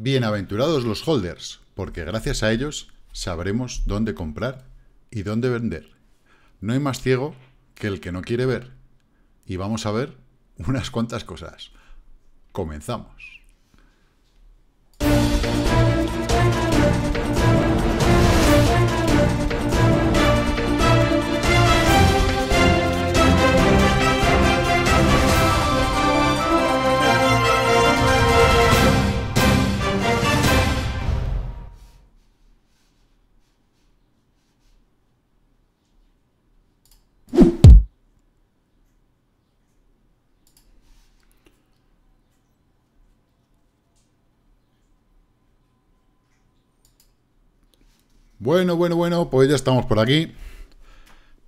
Bienaventurados los holders, porque gracias a ellos sabremos dónde comprar y dónde vender. No hay más ciego que el que no quiere ver. Y vamos a ver unas cuantas cosas. Comenzamos. Bueno, bueno, bueno, pues ya estamos por aquí.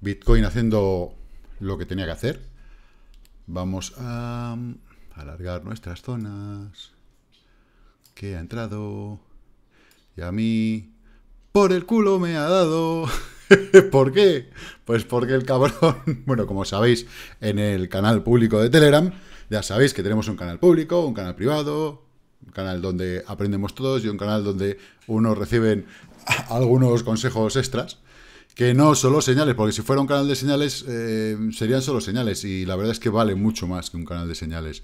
Bitcoin haciendo lo que tenía que hacer. Vamos a um, alargar nuestras zonas. Que ha entrado. Y a mí... Por el culo me ha dado. ¿Por qué? Pues porque el cabrón... Bueno, como sabéis, en el canal público de Telegram, ya sabéis que tenemos un canal público, un canal privado, un canal donde aprendemos todos y un canal donde unos reciben algunos consejos extras. Que no solo señales, porque si fuera un canal de señales eh, serían solo señales y la verdad es que vale mucho más que un canal de señales.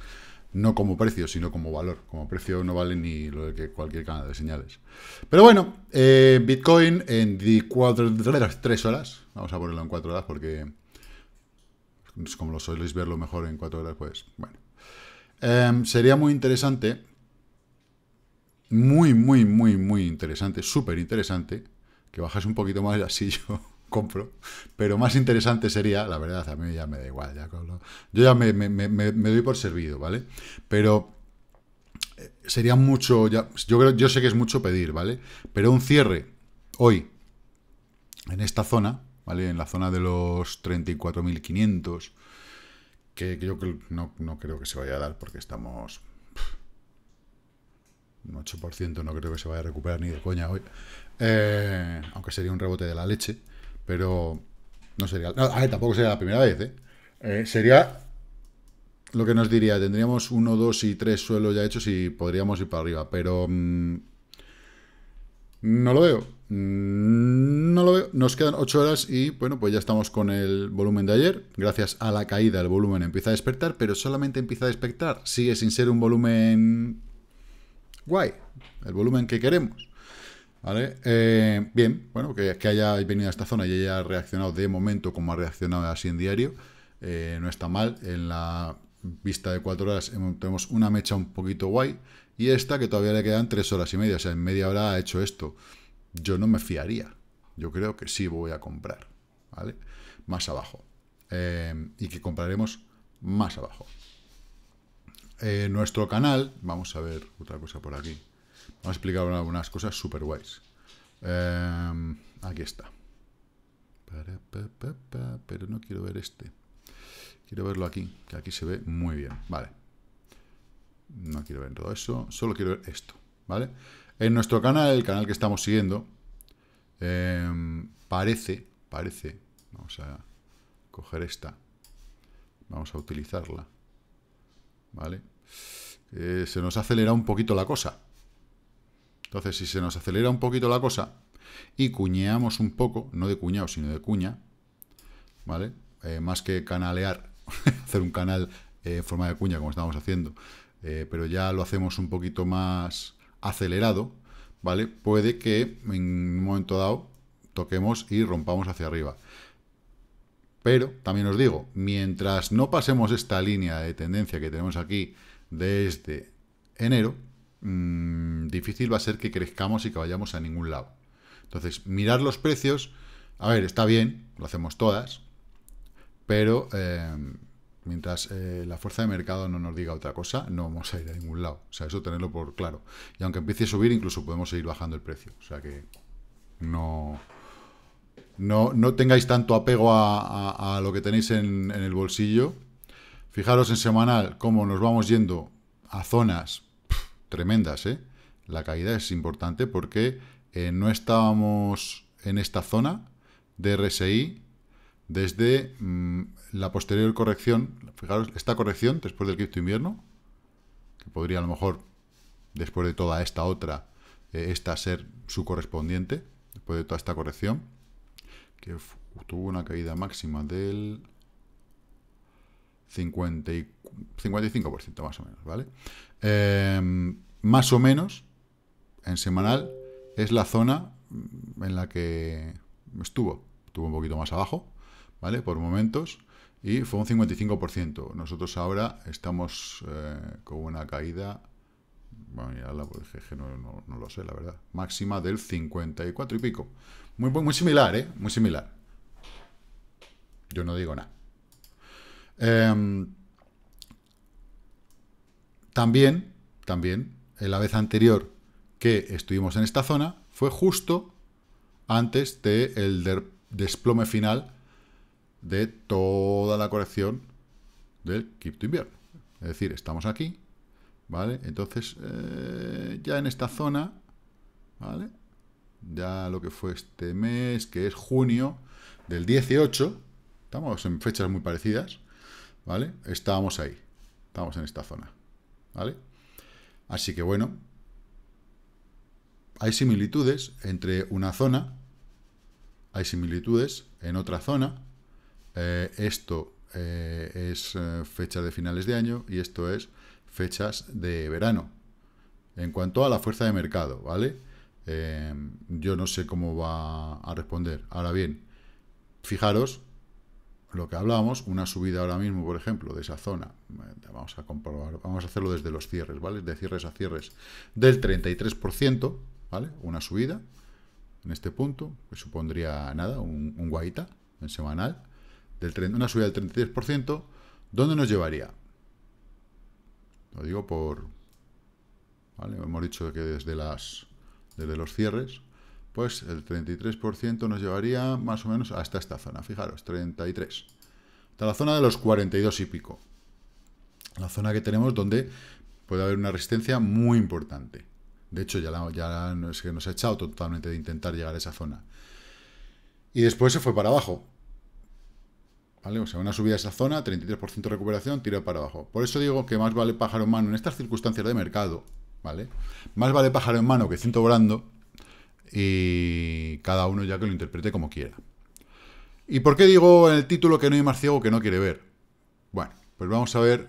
No como precio, sino como valor. Como precio no vale ni lo de que cualquier canal de señales. Pero bueno, eh, Bitcoin en cuatro, tres horas. Vamos a ponerlo en cuatro horas porque como lo sois verlo mejor en cuatro horas, pues bueno. Em, sería muy interesante muy, muy, muy, muy interesante, súper interesante, que bajase un poquito más y así yo compro, pero más interesante sería, la verdad, a mí ya me da igual, ya yo ya me, doy por servido, ¿vale? Pero eh, sería mucho, yo, creo, yo sé que es mucho pedir, ¿vale? Pero un cierre hoy en esta zona, ¿vale? En la zona de los 34.500, que yo no, no creo que se vaya a dar porque estamos un 8% no creo que se vaya a recuperar ni de coña hoy. Eh, aunque sería un rebote de la leche, pero no sería... No, tampoco sería la primera vez, ¿eh? ¿eh? sería lo que nos diría, tendríamos uno, 2 y tres suelos ya hechos y podríamos ir para arriba, pero... Mm, no lo veo. Mm, no lo veo. Nos quedan 8 horas y bueno, pues ya estamos con el volumen de ayer. Gracias a la caída el volumen empieza a despertar, pero solamente empieza a despertar. Sigue sin ser un volumen Guay, el volumen que queremos. ¿Vale? Eh, bien, bueno, que, haya venido a esta zona y haya reaccionado de momento como ha reaccionado así en diario, eh, no está mal. En la vista de cuatro horas tenemos una mecha un poquito guay y esta que todavía le quedan tres horas y media, o sea, en media hora ha hecho esto. Yo no me fiaría, yo creo que sí voy a comprar, ¿vale? Más abajo. Eh, y que compraremos más abajo en eh, nuestro canal, vamos a ver otra cosa por aquí. Vamos a explicar algunas cosas súper guays. Eh, aquí está. Pero no quiero ver este. Quiero verlo aquí, que aquí se ve muy bien. Vale. No quiero ver todo eso, solo quiero ver esto. ¿Vale? En nuestro canal, el canal que estamos siguiendo, em, parece, parece, vamos a coger esta, vamos a utilizarla ¿vale? se nos acelera un poquito la cosa. Entonces, si se nos acelera un poquito la cosa y cuñeamos un poco, no de cuñado, sino de cuña, ¿vale? Eh, más que canalear, hacer un canal eh, en forma de cuña como estamos haciendo, eh, pero ya lo hacemos un poquito más acelerado, ¿vale? Puede que en un momento dado toquemos y rompamos hacia arriba. Pero también os digo, mientras no pasemos esta línea de tendencia que tenemos aquí desde enero, mm, difícil va a ser que crezcamos y que vayamos a ningún lado. Entonces, mirar los precios, a ver, está bien, lo hacemos todas, pero em, mientras eh, la fuerza de mercado no nos diga otra cosa, no vamos a ir a ningún lado. O sea, eso tenerlo por claro. Y aunque empiece a subir, incluso podemos seguir bajando el precio. O sea que no, no, no tengáis tanto apego a, lo que tenéis en, el bolsillo. Fijaros en semanal cómo nos vamos yendo a zonas tremendas. ¿eh? La caída es importante porque eh, no estábamos en esta zona de RSI desde mm, la posterior corrección. Fijaros, esta corrección después del cripto invierno, que podría a lo mejor, después de toda esta otra, eh, esta ser su correspondiente, después de toda esta corrección que tuvo una caída máxima del y 55% más o menos, ¿vale? Em, más o menos, en semanal, es la zona mm, en la que estuvo. Estuvo un poquito más abajo, ¿vale? Por momentos, y fue un 55%. Nosotros ahora estamos eh, con una caída, bueno, mirarla, pues, no, no lo sé, la verdad, máxima del 54 y pico. Muy, muy, similar, ¿eh? Muy similar. Yo no digo nada. Em, también, también, en la vez anterior que estuvimos en esta zona, fue justo antes del el desplome final de toda la corrección del cripto invierno. Es decir, estamos aquí, ¿vale? Entonces, eh, ya en esta zona, ¿vale? ya lo que fue este mes, que es junio del 18, estamos en fechas muy parecidas, ¿vale? Estábamos ahí, estamos en esta zona, ¿vale? Así que bueno, hay similitudes entre una zona, hay similitudes en otra zona, eh, esto eh, es eh, fecha de finales de año y esto es fechas de verano. En cuanto a la fuerza de mercado, ¿vale? Em, yo no sé cómo va a responder. Ahora bien, fijaros lo que hablábamos, una subida ahora mismo, por ejemplo, de esa zona, eh, vamos a comprobar, vamos a hacerlo desde los cierres, ¿vale? De cierres a cierres, del 33%, ¿vale? Una subida en este punto, que supondría nada, un, guaita en semanal, del, una subida del 33%, ¿dónde nos llevaría? Lo digo por... ¿Vale? Hemos dicho que desde las desde los cierres, pues el 33% nos llevaría más o menos hasta esta zona. Fijaros, 33. Hasta la zona de los 42 y pico. La zona que tenemos donde puede haber una resistencia muy importante. De hecho, ya, ya es que nos ha echado totalmente de intentar llegar a esa zona. Y después se fue para abajo. ¿Vale? O sea, una subida a esa zona, 33% de recuperación, tiró para abajo. Por eso digo que más vale pájaro en mano en estas circunstancias de mercado ¿vale? Más vale pájaro en mano que ciento volando y cada uno ya que lo interprete como quiera. ¿Y por qué digo en el título que no hay más ciego que no quiere ver? Bueno, pues vamos a ver,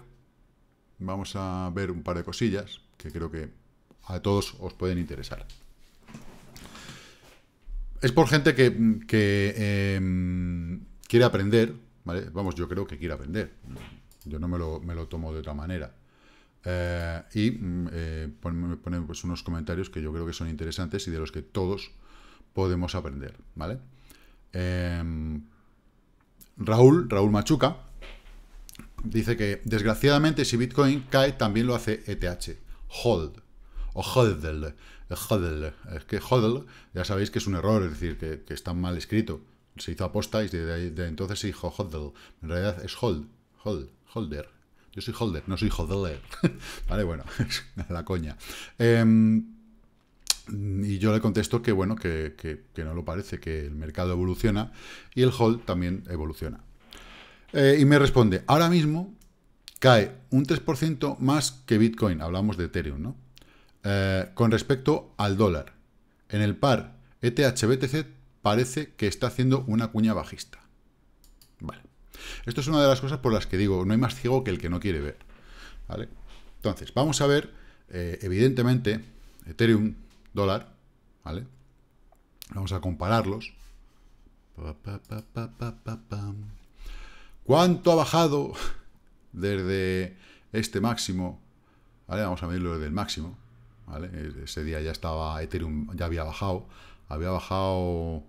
vamos a ver un par de cosillas que creo que a todos os pueden interesar. Es por gente que, em, quiere aprender, Vamos, yo creo que quiere aprender. Yo no me lo, me lo tomo de otra manera. Eh, y mm, eh, ponen, pues, unos comentarios que yo creo que son interesantes y de los que todos podemos aprender, ¿vale? Em, Raúl, Raúl Machuca, dice que desgraciadamente si Bitcoin cae también lo hace ETH, hold o eh, hodl, es que hodl ya sabéis que es un error, es decir, que, está mal escrito, se hizo aposta y desde de entonces se dijo hodl, en realidad es hold, hold, holder, yo soy holder, no soy holder. vale, bueno, es la coña. Em, y yo le contesto que bueno, que, no lo parece, que el mercado evoluciona y el hold también evoluciona. Eh, y me responde, ahora mismo cae un 3% más que Bitcoin, hablamos de Ethereum, ¿no? Eh, con respecto al dólar. En el par ETH-BTC parece que está haciendo una cuña bajista. Vale. Esto es una de las cosas por las que digo, no hay más ciego que el que no quiere ver. Entonces, vamos a ver, eh, evidentemente, Ethereum, dólar, ¿vale? Vamos a compararlos. ¿Cuánto ha bajado desde este máximo? ¿Vale? Vamos a medirlo desde el máximo. Ese día ya estaba Ethereum, ya había bajado. Había bajado...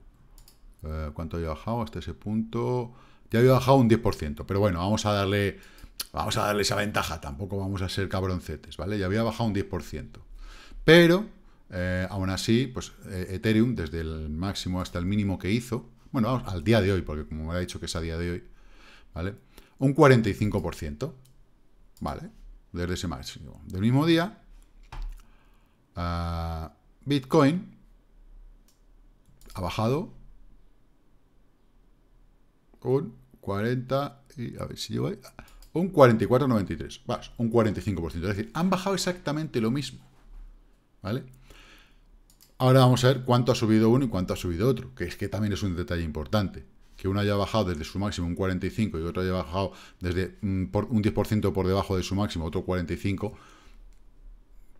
Eh, ¿Cuánto había bajado hasta ese punto? Ya había bajado un 10%, pero bueno, vamos a darle vamos a darle esa ventaja, tampoco vamos a ser cabroncetes, ¿vale? Ya había bajado un 10%. Pero, eh, aún así, pues eh, Ethereum, desde el máximo hasta el mínimo que hizo, bueno, vamos, al día de hoy, porque como me ha dicho que es a día de hoy, ¿vale? Un 45%, ¿vale? Desde ese máximo. Del mismo día, ah, Bitcoin ha bajado un 40 y a ver si un 44,93, vas, un 45%, es decir, han bajado exactamente lo mismo, ¿vale? Ahora vamos a ver cuánto ha subido uno y cuánto ha subido otro, que es que también es un detalle importante, que uno haya bajado desde su máximo un 45 y otro haya bajado desde mm, por un 10% por debajo de su máximo, otro 45,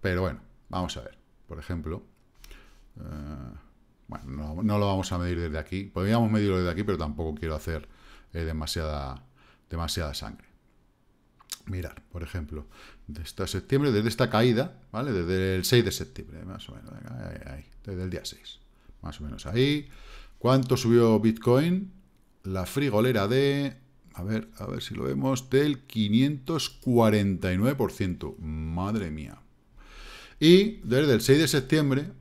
pero bueno, vamos a ver, por ejemplo... Eh, bueno, no, lo vamos a medir desde aquí. Podríamos medirlo desde aquí, pero tampoco quiero hacer eh, demasiada, sangre. Mirar, por ejemplo, desde septiembre, desde esta caída, ¿vale? Desde el 6 de septiembre, más o menos, desde el día 6, más o menos ahí. ¿Cuánto subió Bitcoin? La frigolera de, a ver, a ver si lo vemos, del 549%, madre mía. Y desde el 6 de septiembre,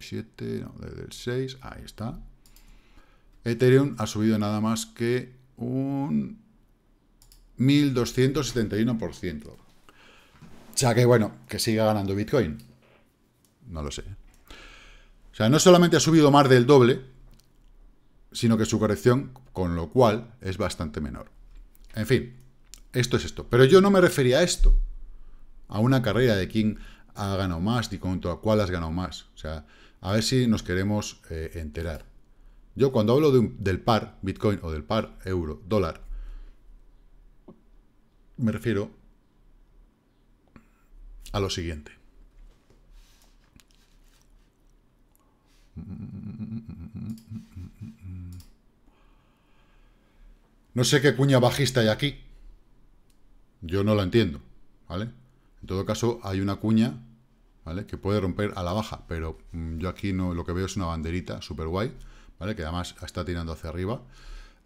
7, no, desde el 6, ahí está. Ethereum ha subido nada más que un 1271%. O sea que, bueno, que siga ganando Bitcoin. No lo sé. O sea, no solamente ha subido más del doble, sino que su corrección, con lo cual, es bastante menor. En fin, esto es esto. Pero yo no me refería a esto, a una carrera de King ha ganado más y a cuál has ganado más. O sea, a ver si nos queremos eh, enterar. Yo cuando hablo del par Bitcoin o del par euro, dólar, me refiero a lo siguiente. No sé qué cuña bajista hay aquí. Yo no la entiendo, ¿vale? En todo caso, hay una cuña, ¿vale? Que puede romper a la baja, pero mm, yo aquí no, lo que veo es una banderita super guay, ¿vale? Que además está tirando hacia arriba.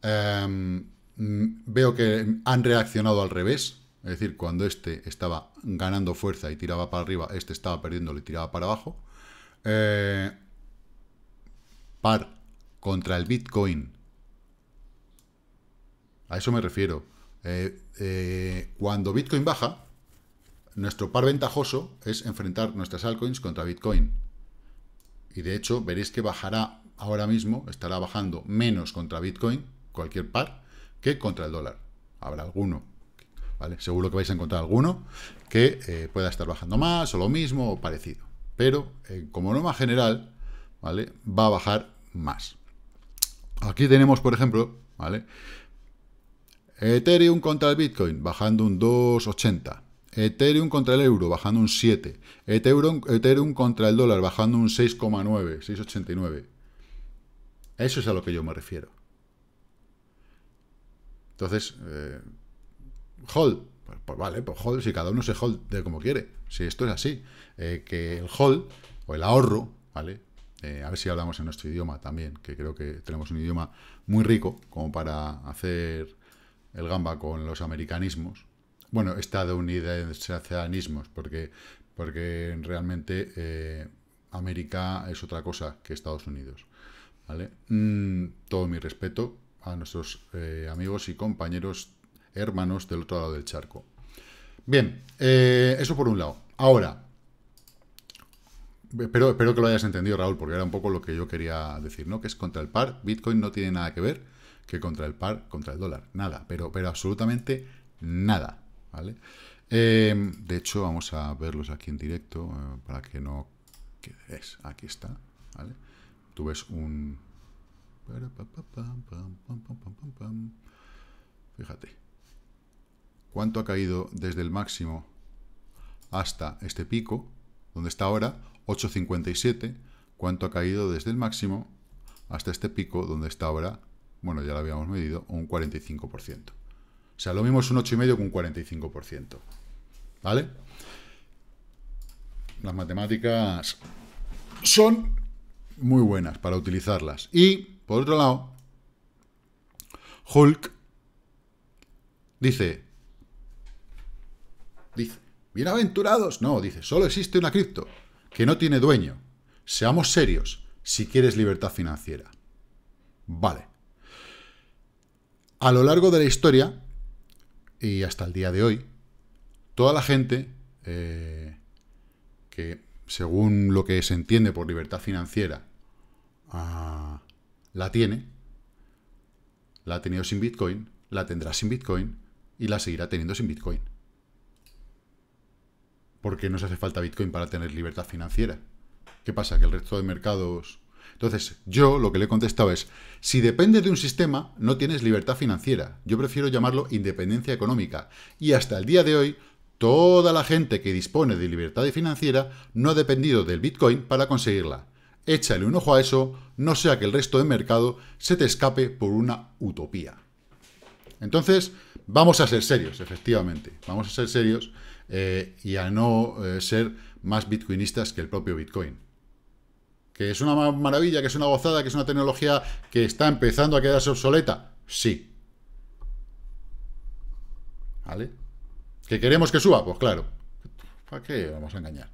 Em, mm, veo que han reaccionado al revés, es decir, cuando este estaba ganando fuerza y tiraba para arriba, este estaba perdiendo y tiraba para abajo. Eh, par contra el Bitcoin. A eso me refiero. Eh, eh, cuando Bitcoin baja, nuestro par ventajoso es enfrentar nuestras altcoins contra Bitcoin. Y de hecho, veréis que bajará ahora mismo, estará bajando menos contra Bitcoin, cualquier par, que contra el dólar. Habrá alguno, ¿vale? Seguro que vais a encontrar alguno que eh, pueda estar bajando más, o lo mismo, o parecido. Pero, eh, como norma general, ¿vale? Va a bajar más. Aquí tenemos, por ejemplo, ¿vale? Ethereum contra el Bitcoin, bajando un 2,80. Ethereum contra el euro bajando un 7. Ethereum, contra el dólar bajando un 6,9, 6,89. Eso es a lo que yo me refiero. Entonces, eh, hold. Pues, pues, vale, pues hold, si cada uno se hold de como quiere. Si esto es así. Eh, que el hold, o el ahorro, ¿vale? Eh, a ver si hablamos en nuestro idioma también, que creo que tenemos un idioma muy rico como para hacer el gamba con los americanismos bueno, anismos porque, porque realmente eh, América es otra cosa que Estados Unidos. ¿vale? Mm, todo mi respeto a nuestros eh, amigos y compañeros hermanos del otro lado del charco. Bien, eh, eso por un lado. Ahora, pero, espero que lo hayas entendido, Raúl, porque era un poco lo que yo quería decir, ¿no? Que es contra el par, Bitcoin no tiene nada que ver que contra el par, contra el dólar, nada, pero, pero absolutamente nada. ¿vale? Eh, de hecho, vamos a verlos aquí en directo eh, para que no quedes. Aquí está, ¿vale? Tú ves un... Fíjate. ¿Cuánto ha caído desde el máximo hasta este pico? Donde está ahora, 8.57. ¿Cuánto ha caído desde el máximo hasta este pico? Donde está ahora, bueno, ya lo habíamos medido, un 45%. O sea, lo mismo es un 8,5 con un 45%. ¿Vale? Las matemáticas son muy buenas para utilizarlas. Y, por otro lado, Hulk dice, dice, bienaventurados, no, dice, solo existe una cripto que no tiene dueño. Seamos serios si quieres libertad financiera. Vale. A lo largo de la historia, y hasta el día de hoy, toda la gente eh, que, según lo que se entiende por libertad financiera, ah, la tiene, la ha tenido sin Bitcoin, la tendrá sin Bitcoin y la seguirá teniendo sin Bitcoin. Porque no se hace falta Bitcoin para tener libertad financiera. ¿Qué pasa? ¿Que el resto de mercados entonces, yo lo que le he contestado es, si depende de un sistema, no tienes libertad financiera. Yo prefiero llamarlo independencia económica. Y hasta el día de hoy, toda la gente que dispone de libertad financiera no ha dependido del Bitcoin para conseguirla. Échale un ojo a eso, no sea que el resto del mercado se te escape por una utopía. Entonces, vamos a ser serios, efectivamente. Vamos a ser serios eh, y a no eh, ser más bitcoinistas que el propio Bitcoin que es una maravilla, que es una gozada, que es una tecnología que está empezando a quedarse obsoleta. Sí. ¿Vale? ¿Que queremos que suba? Pues claro. ¿Para qué vamos a engañar?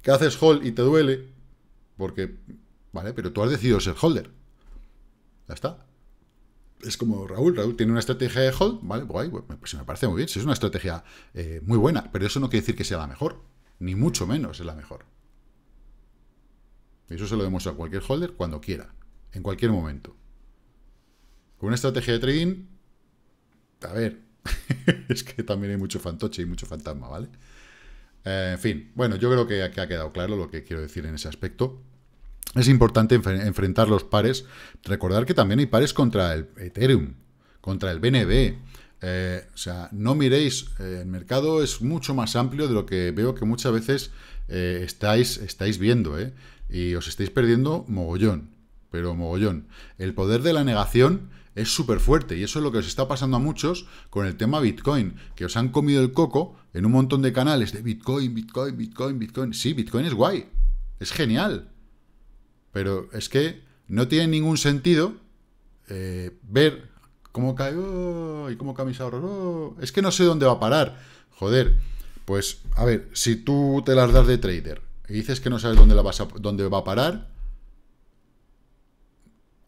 ¿Que haces hold y te duele? Porque, vale, pero tú has decidido ser holder. Ya está. Es como Raúl, Raúl tiene una estrategia de hold, vale, guay, pues me pues parece muy bien, si es una estrategia eh, muy buena, pero eso no quiere decir que sea la mejor, ni mucho menos es la mejor. Eso se lo demuestra a cualquier holder cuando quiera, en cualquier momento. Con una estrategia de trading, a ver, es que también hay mucho fantoche y mucho fantasma, ¿vale? Eh, en fin, bueno, yo creo que, ha quedado claro lo que quiero decir en ese aspecto. Es importante enfrentar los pares. Recordar que también hay pares contra el Ethereum, contra el BNB. Eh, o sea, no miréis, eh, el mercado es mucho más amplio de lo que veo que muchas veces estáis, estáis viendo. Y os estáis perdiendo mogollón, pero mogollón. El poder de la negación es súper fuerte y eso es lo que os está pasando a muchos con el tema Bitcoin, que os han comido el coco en un montón de canales de Bitcoin, Bitcoin, Bitcoin, Bitcoin. Sí, Bitcoin es guay, es genial, pero es que no tiene ningún sentido eh, ver cómo cae ¡oh! y cómo camisa mis ¡oh! es que no sé dónde va a parar. Joder, pues a ver, si tú te las das de trader y dices que no sabes dónde, la vas dónde va a parar,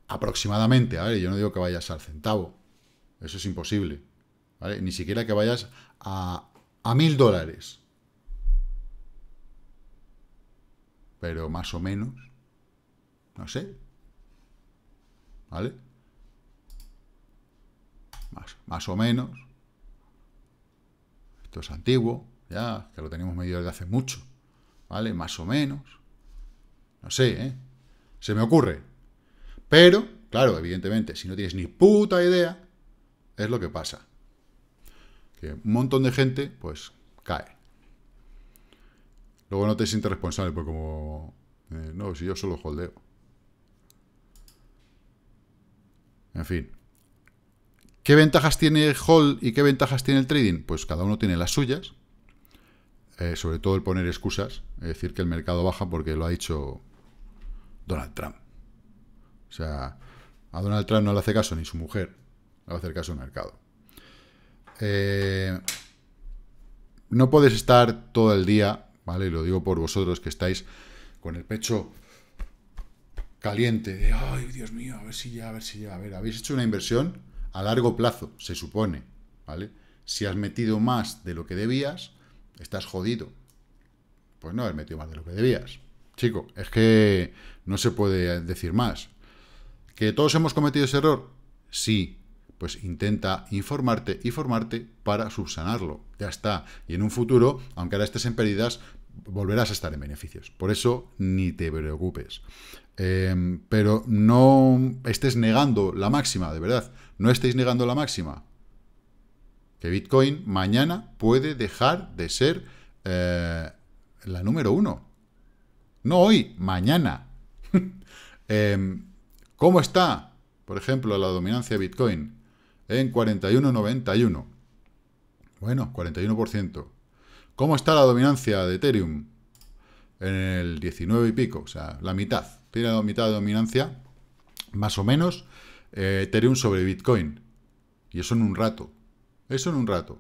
aproximadamente, a yo no digo que vayas al centavo, eso es imposible, Ni siquiera que vayas a, mil dólares. Pero más o menos, no sé, ¿vale? Más, más o menos. Esto es antiguo, ya, que lo tenemos medido desde hace mucho. ¿vale? Más o menos. No sé, ¿eh? Se me ocurre. Pero, claro, evidentemente, si no tienes ni puta idea, es lo que pasa. Que un montón de gente, pues, cae. Luego no te sientes responsable, pues como... Eh, no, si yo solo holdeo. En fin. ¿Qué ventajas tiene el Hold y qué ventajas tiene el trading? Pues cada uno tiene las suyas. Eh, sobre todo el poner excusas, es decir, que el mercado baja porque lo ha dicho Donald Trump. O sea, a Donald Trump no le hace caso ni su mujer, le va a hacer caso al mercado. Eh, no puedes estar todo el día, ¿vale? Y lo digo por vosotros que estáis con el pecho caliente, de, ay, Dios mío, a ver si ya, a ver si ya, a ver, habéis hecho una inversión a largo plazo, se supone, ¿vale? Si has metido más de lo que debías, estás jodido. Pues no he metido más de lo que debías. Chico, es que no se puede decir más. ¿Que todos hemos cometido ese error? Sí. Pues intenta informarte y formarte para subsanarlo. Ya está. Y en un futuro, aunque ahora estés en pérdidas, volverás a estar en beneficios. Por eso, ni te preocupes. Em, pero no estés negando la máxima, de verdad. No estéis negando la máxima que Bitcoin mañana puede dejar de ser eh, la número uno. No hoy, mañana. Em, ¿Cómo está, por ejemplo, la dominancia de Bitcoin? En 41,91. Bueno, 41%. ¿Cómo está la dominancia de Ethereum? En el 19 y pico, o sea, la mitad. Tiene la mitad de dominancia, más o menos, eh, Ethereum sobre Bitcoin. Y eso en un rato. Eso en un rato.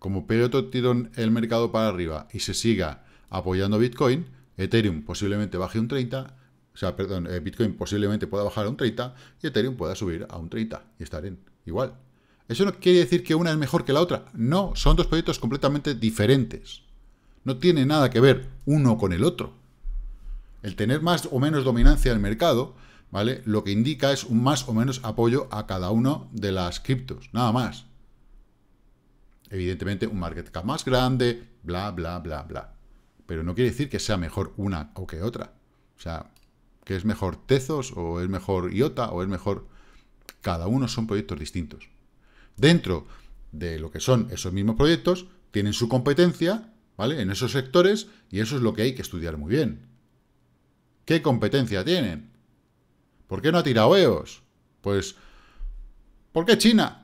Como periodo tirón el mercado para arriba y se siga apoyando Bitcoin, Ethereum posiblemente baje un 30, o sea, perdón, eh, Bitcoin posiblemente pueda bajar a un 30 y Ethereum pueda subir a un 30 y estar en igual. Eso no quiere decir que una es mejor que la otra. No, son dos proyectos completamente diferentes. No tiene nada que ver uno con el otro. El tener más o menos dominancia del mercado, ¿vale? Lo que indica es un más o menos apoyo a cada uno de las criptos, nada más evidentemente un market cap más grande, bla, bla, bla, bla. Pero no quiere decir que sea mejor una o que otra. O sea, que es mejor Tezos o es mejor IOTA o es mejor... Cada uno son proyectos distintos. Dentro de lo que son esos mismos proyectos, tienen su competencia, ¿vale? En esos sectores y eso es lo que hay que estudiar muy bien. ¿Qué competencia tienen? ¿Por qué no ha tirado EOS? Pues, ¿por qué China?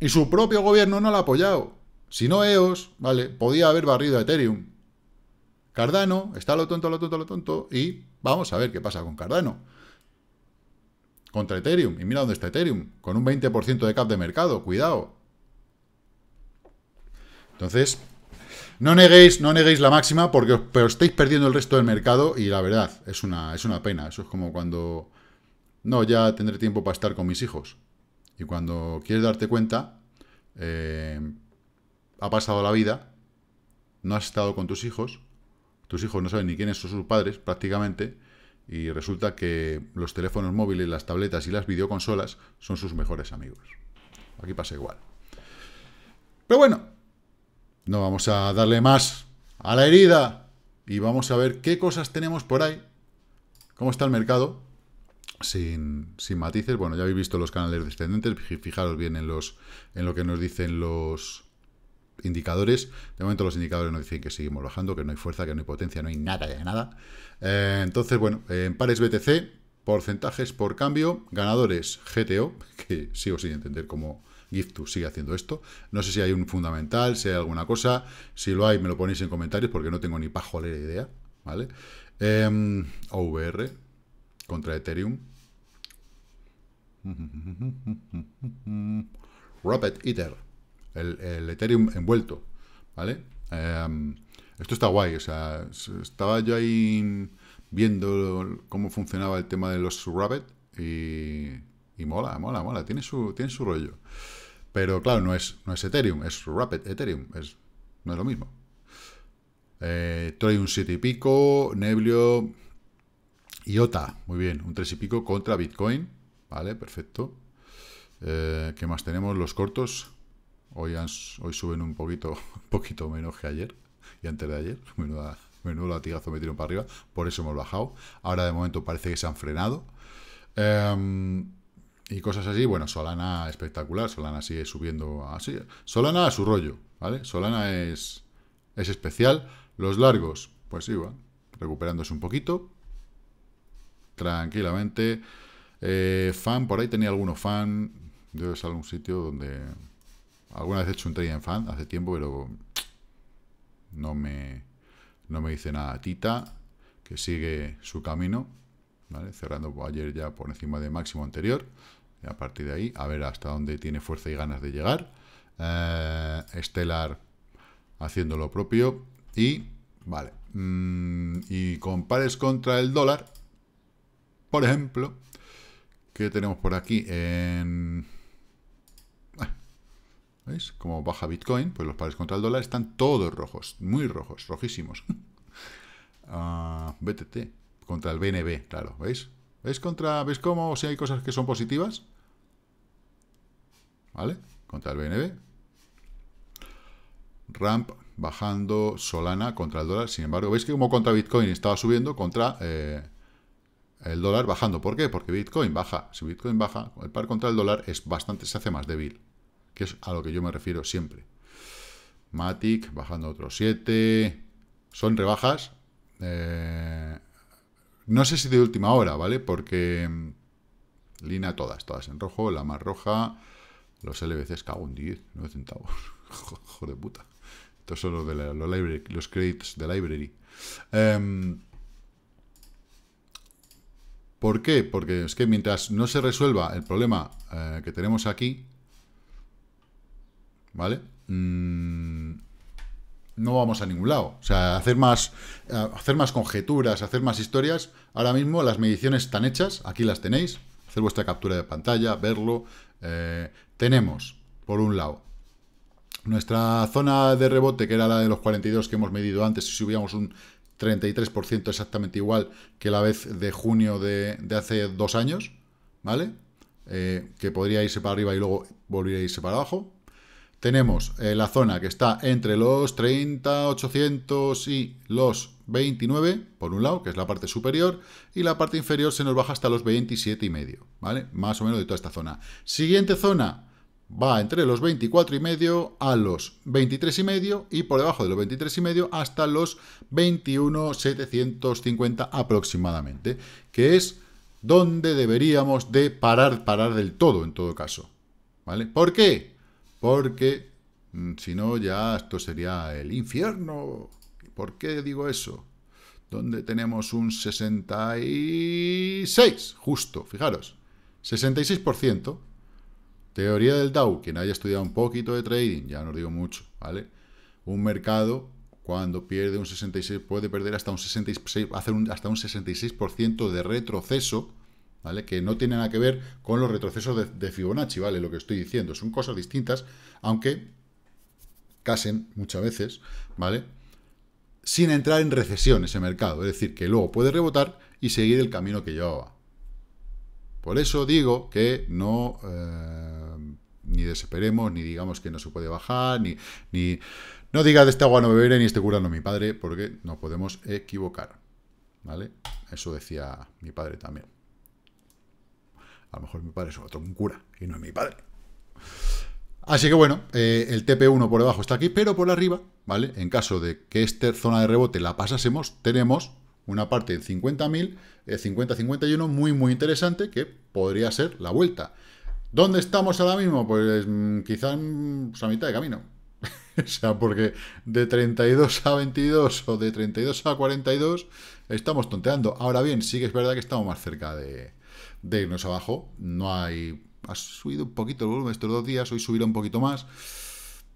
Y su propio gobierno no lo ha apoyado. Si no EOS, ¿vale? Podía haber barrido a Ethereum. Cardano está lo tonto, lo tonto, lo tonto. Y vamos a ver qué pasa con Cardano. Contra Ethereum. Y mira dónde está Ethereum. Con un 20% de cap de mercado. Cuidado. Entonces, no neguéis, no neguéis la máxima porque os, pero estáis perdiendo el resto del mercado y la verdad, es una, es una pena. Eso es como cuando... No, ya tendré tiempo para estar con mis hijos. Y cuando quieres darte cuenta, eh, ha pasado la vida, no has estado con tus hijos, tus hijos no saben ni quiénes son sus padres prácticamente, y resulta que los teléfonos móviles, las tabletas y las videoconsolas son sus mejores amigos. Aquí pasa igual. Pero bueno, no vamos a darle más a la herida y vamos a ver qué cosas tenemos por ahí, cómo está el mercado sin, matices. Bueno, ya habéis visto los canales descendentes, fijaros bien en, los, en lo que nos dicen los indicadores. De momento los indicadores nos dicen que seguimos bajando, que no hay fuerza, que no hay potencia, no hay nada de nada. Eh, entonces, bueno, en pares BTC, porcentajes por cambio, ganadores GTO, que sigo sin entender cómo... 2 sigue haciendo esto. No sé si hay un fundamental, si hay alguna cosa. Si lo hay, me lo ponéis en comentarios porque no tengo ni pajolera idea. ¿Vale? Em, OVR contra Ethereum. Rapid Ether, el, Ethereum envuelto, ¿vale? Em, esto está guay, o sea, estaba yo ahí viendo cómo funcionaba el tema de los Rapid y, mola, mola, mola, tiene su, tiene su rollo. Pero claro, no es, no es Ethereum, es Rapid Ethereum, es, no es lo mismo. Eh, un 7 y pico, Neblio IOTA, muy bien, un 3 y pico contra Bitcoin. Vale, perfecto. Eh, ¿Qué más tenemos? Los cortos. Hoy, hoy suben un poquito, poquito menos que ayer y antes de ayer. menudo latigazo me para arriba. Por eso hemos bajado. Ahora de momento parece que se han frenado. Em, y cosas así. Bueno, Solana espectacular. Solana sigue subiendo así. Solana a su rollo. ¿vale? Solana es, es especial. Los largos, pues igual, recuperándose un poquito tranquilamente. Eh, fan, por ahí tenía algunos fan. Debe a algún sitio donde... Alguna vez he hecho un trade en fan hace tiempo, pero no me, no me dice nada. Tita, que sigue su camino, ¿vale? cerrando ayer ya por encima de máximo anterior. Y a partir de ahí, a ver hasta dónde tiene fuerza y ganas de llegar. Eh, Estelar haciendo lo propio. Y, vale, mm, y compares contra el dólar, por ejemplo, que tenemos por aquí en... Ah, ¿Veis? Como baja Bitcoin, pues los pares contra el dólar están todos rojos, muy rojos, rojísimos. Ah, BTT contra el BNB, claro, ¿veis? ¿Veis, contra, ¿Veis cómo si hay cosas que son positivas? ¿Vale? Contra el BNB. Ramp bajando, Solana contra el dólar, sin embargo, ¿veis que como contra Bitcoin estaba subiendo, contra eh, el dólar bajando. ¿Por qué? Porque Bitcoin baja. Si Bitcoin baja, el par contra el dólar es bastante, se hace más débil, que es a lo que yo me refiero siempre. Matic bajando otro 7. Son rebajas. Eh, no sé si de última hora, ¿vale? Porque mm, Lina todas, todas en rojo, la más roja, los LBCs cago en 10, 9 centavos. Joder puta. Estos son los, de la, los, de library. Eh, ¿Por qué? Porque es que mientras no se resuelva el problema eh, que tenemos aquí, ¿vale? Mm, no vamos a ningún lado. O sea, hacer más, eh, hacer más conjeturas, hacer más historias. Ahora mismo las mediciones están hechas, aquí las tenéis. Hacer vuestra captura de pantalla, verlo. Eh, tenemos, por un lado, nuestra zona de rebote, que era la de los 42 que hemos medido antes, si subíamos un 33% exactamente igual que la vez de junio de, hace dos años, ¿vale? Eh, que podría irse para arriba y luego volver a irse para abajo. Tenemos eh, la zona que está entre los 30.800 y los 29, por un lado, que es la parte superior, y la parte inferior se nos baja hasta los 27,5, y medio, ¿vale? Más o menos de toda esta zona. Siguiente zona, va entre los 24 y medio a los 23 y medio y por debajo de los 23 y medio hasta los 21,750 aproximadamente, que es donde deberíamos de parar, parar del todo en todo caso. ¿Vale? ¿Por qué? Porque mm, si no ya esto sería el infierno. ¿Por qué digo eso? Donde tenemos un 66, justo, fijaros, 66%, Teoría del Dow, quien haya estudiado un poquito de trading, ya no digo mucho, ¿vale? Un mercado cuando pierde un 66 puede perder hasta un 66 hacer hasta un 66% de retroceso, ¿vale? Que no tiene nada que ver con los retrocesos de, de, Fibonacci, ¿vale? Lo que estoy diciendo, son cosas distintas, aunque casen muchas veces, ¿vale? Sin entrar en recesión ese mercado, es decir, que luego puede rebotar y seguir el camino que llevaba. Por eso digo que no... Eh, ni desesperemos, ni digamos que no se puede bajar, ni, ni no diga de este agua no beberé, ni este cura no mi padre, porque nos podemos equivocar. ¿Vale? Eso decía mi padre también. A lo mejor mi padre es otro cura y no es mi padre. Así que bueno, eh, el TP1 por debajo está aquí, pero por arriba, ¿vale? En caso de que esta zona de rebote la pasásemos, tenemos una parte en 50.000, 50-51, eh, muy muy interesante, que podría ser la vuelta. ¿Dónde estamos ahora mismo? Pues mm, quizás pues, a mitad de camino. o sea, porque de 32 a 22 o de 32 a 42 estamos tonteando. Ahora bien, sí que es verdad que estamos más cerca de, de irnos abajo. No hay... Ha subido un poquito el volumen estos dos días, hoy subirá un poquito más.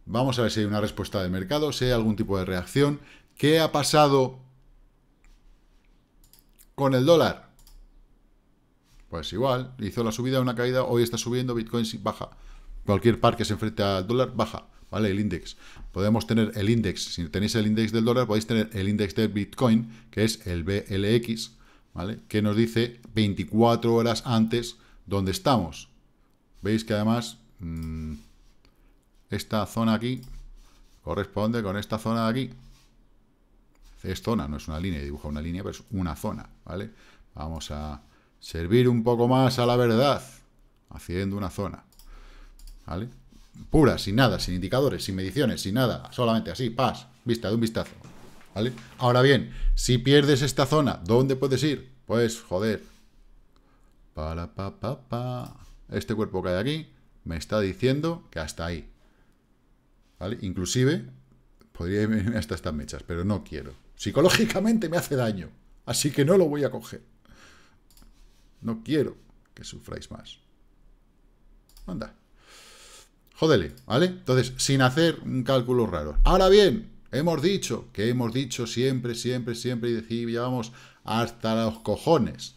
Vamos a ver si hay una respuesta del mercado, si hay algún tipo de reacción. ¿Qué ha pasado con el dólar. Pues igual, hizo la subida, una caída, hoy está subiendo, Bitcoin baja. Cualquier par que se enfrente al dólar baja, ¿vale? El índice. Podemos tener el índice. si tenéis el índice del dólar, podéis tener el índice de Bitcoin, que es el BLX, ¿vale? Que nos dice 24 horas antes dónde estamos. Veis que además mm, esta zona aquí corresponde con esta zona de aquí es zona, no es una línea, dibuja una línea, pero es una zona, ¿vale? Vamos a servir un poco más a la verdad, haciendo una zona, ¿vale? Pura, sin nada, sin indicadores, sin mediciones, sin nada, solamente así, paz, vista, de un vistazo, ¿vale? Ahora bien, si pierdes esta zona, ¿dónde puedes ir? Pues, joder, para, pa, pa, pa, este cuerpo que hay aquí me está diciendo que hasta ahí, ¿vale? Inclusive, podría irme hasta estas mechas, pero no quiero, Psicológicamente me hace daño, así que no lo voy a coger. No quiero que sufráis más. Anda. Jódele, ¿vale? Entonces, sin hacer un cálculo raro. Ahora bien, hemos dicho, que hemos dicho siempre, siempre, siempre, y decir, vamos hasta los cojones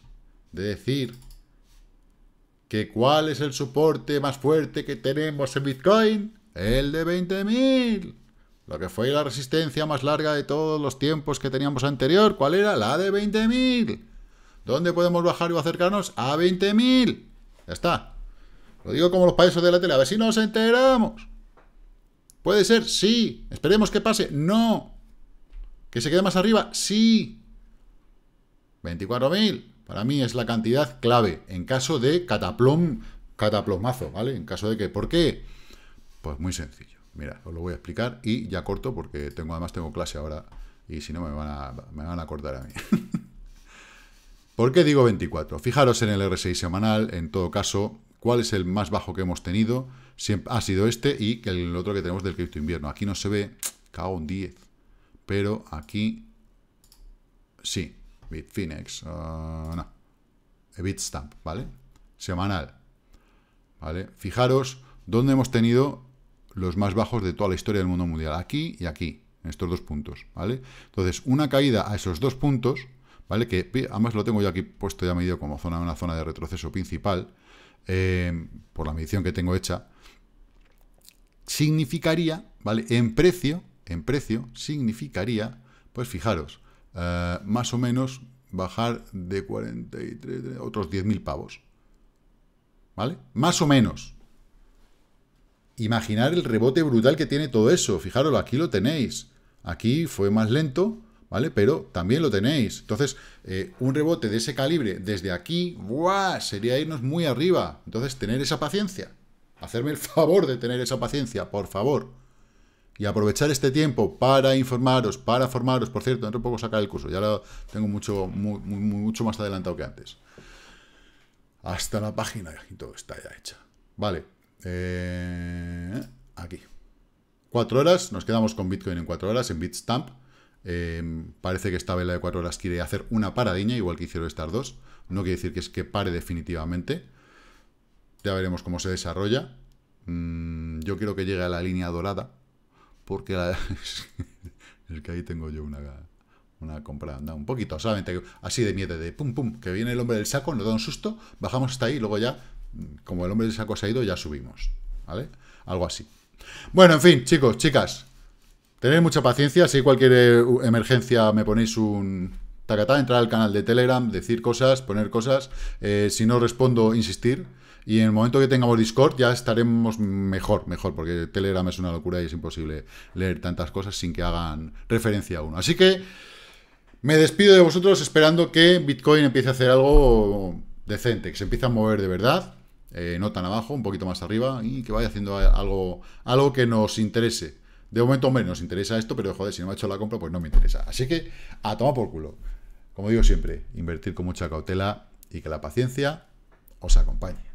de decir que cuál es el soporte más fuerte que tenemos en Bitcoin, el de 20.000. Lo que fue la resistencia más larga de todos los tiempos que teníamos anterior, ¿cuál era? La de 20.000. ¿Dónde podemos bajar o acercarnos? A 20.000. Ya está. Lo digo como los países de la tele, a ver si nos enteramos. ¿Puede ser? Sí. ¿Esperemos que pase? No. ¿Que se quede más arriba? Sí. 24.000. Para mí es la cantidad clave en caso de cataplom, cataplomazo, ¿vale? En caso de que... ¿Por qué? Pues muy sencillo. Mira, os lo voy a explicar y ya corto porque tengo además tengo clase ahora y si no me van a, me van a cortar a mí. ¿Por qué digo 24? Fijaros en el RSI semanal, en todo caso, cuál es el más bajo que hemos tenido. ha sido este y el otro que tenemos del cripto invierno. Aquí no se ve, cago un 10, pero aquí sí, Bitfinex, ah, no, Bitstamp, ¿vale? Semanal, ¿vale? Fijaros dónde hemos tenido los más bajos de toda la historia del mundo mundial, aquí y aquí, en estos dos puntos, ¿vale? Entonces, una caída a esos dos puntos, ¿vale? Que además lo tengo yo aquí puesto ya medido como zona, una zona de retroceso principal, eh, por la medición que tengo hecha, significaría, ¿vale? En precio, en precio, significaría, pues fijaros, eh, más o menos bajar de 43, otros 10.000 pavos, ¿vale? Más o menos, imaginar el rebote brutal que tiene todo eso. Fijaros, aquí lo tenéis. Aquí fue más lento, ¿vale? Pero también lo tenéis. Entonces, eh, un rebote de ese calibre desde aquí, ¡buah! Sería irnos muy arriba. Entonces, tener esa paciencia. Hacerme el favor de tener esa paciencia, por favor. Y aprovechar este tiempo para informaros, para formaros. Por cierto, dentro de poco sacar el curso. Ya lo tengo mucho, mucho más adelantado que antes. Hasta la página y todo está ya hecha. Vale, eh, aquí. Cuatro horas, nos quedamos con Bitcoin en cuatro horas, en Bitstamp. Eh, parece que esta vela de cuatro horas quiere hacer una paradiña, igual que hicieron estas dos. No quiere decir que es que pare definitivamente. Ya veremos cómo se desarrolla. Mm, yo quiero que llegue a la línea dorada, porque la, es que ahí tengo yo una, una compra, anda, un poquito, solamente así de miedo, de pum pum, que viene el hombre del saco, nos da un susto, bajamos hasta ahí luego ya como el hombre de saco se ha ido, ya subimos, ¿vale? Algo así. Bueno, en fin, chicos, chicas, tened mucha paciencia, si hay cualquier eh, emergencia me ponéis un tacatá, entrar al canal de Telegram, decir cosas, poner cosas, eh, si no respondo, insistir, y en el momento que tengamos Discord ya estaremos mejor, mejor, porque Telegram es una locura y es imposible leer tantas cosas sin que hagan referencia a uno. Así que me despido de vosotros esperando que Bitcoin empiece a hacer algo decente, que se empiece a mover de verdad eh, no tan abajo, un poquito más arriba, y que vaya haciendo eh, algo, algo que nos interese. De momento, hombre, nos interesa esto, pero joder, si no me ha hecho la compra, pues no me interesa. Así que, a tomar por culo. Como digo siempre, invertir con mucha cautela y que la paciencia os acompañe.